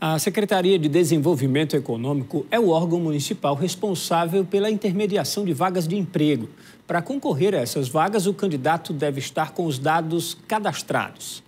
A Secretaria de Desenvolvimento Econômico é o órgão municipal responsável pela intermediação de vagas de emprego. Para concorrer a essas vagas, o candidato deve estar com os dados cadastrados.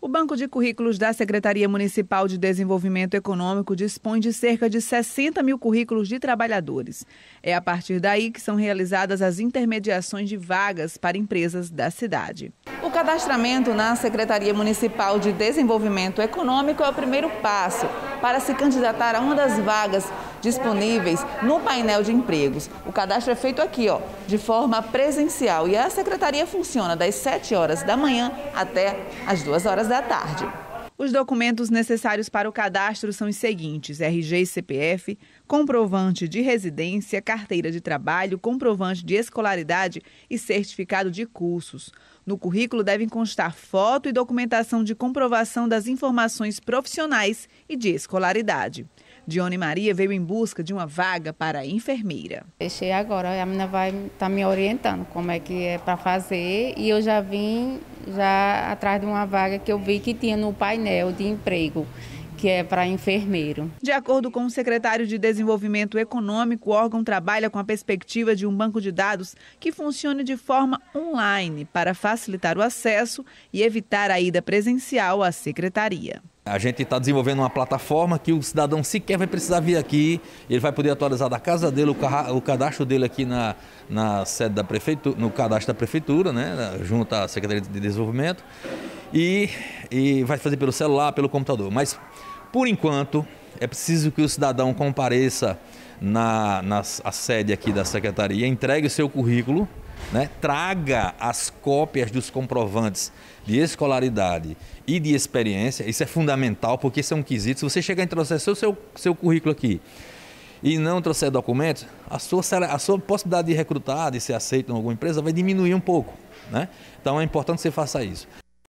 O Banco de Currículos da Secretaria Municipal de Desenvolvimento Econômico dispõe de cerca de 60 mil currículos de trabalhadores. É a partir daí que são realizadas as intermediações de vagas para empresas da cidade. O cadastramento na Secretaria Municipal de Desenvolvimento Econômico é o primeiro passo para se candidatar a uma das vagas disponíveis no painel de empregos. O cadastro é feito aqui, ó, de forma presencial e a secretaria funciona das 7 horas da manhã até as 2 horas da tarde. Os documentos necessários para o cadastro são os seguintes: RG e CPF, comprovante de residência, carteira de trabalho, comprovante de escolaridade e certificado de cursos. No currículo devem constar foto e documentação de comprovação das informações profissionais e de escolaridade. Dione Maria veio em busca de uma vaga para enfermeira. Deixei agora, a menina vai estar tá me orientando como é que é para fazer e eu já vim já atrás de uma vaga que eu vi que tinha no painel de emprego que é para enfermeiro. De acordo com o secretário de Desenvolvimento Econômico, o órgão trabalha com a perspectiva de um banco de dados que funcione de forma online para facilitar o acesso e evitar a ida presencial à secretaria. A gente está desenvolvendo uma plataforma que o cidadão sequer vai precisar vir aqui, ele vai poder atualizar da casa dele, o cadastro dele aqui na, na sede da prefeitura, no cadastro da prefeitura, né, junto à Secretaria de Desenvolvimento, e, e vai fazer pelo celular, pelo computador. Mas, por enquanto, é preciso que o cidadão compareça na, na sede aqui da secretaria, entregue o seu currículo, né, traga as cópias dos comprovantes de escolaridade e de experiência. Isso é fundamental, porque é um quesito. Se você chegar e trouxer seu, seu, seu currículo aqui e não trouxer documentos, a sua, a sua possibilidade de recrutar, de ser aceito em alguma empresa, vai diminuir um pouco. Né? Então é importante que você faça isso.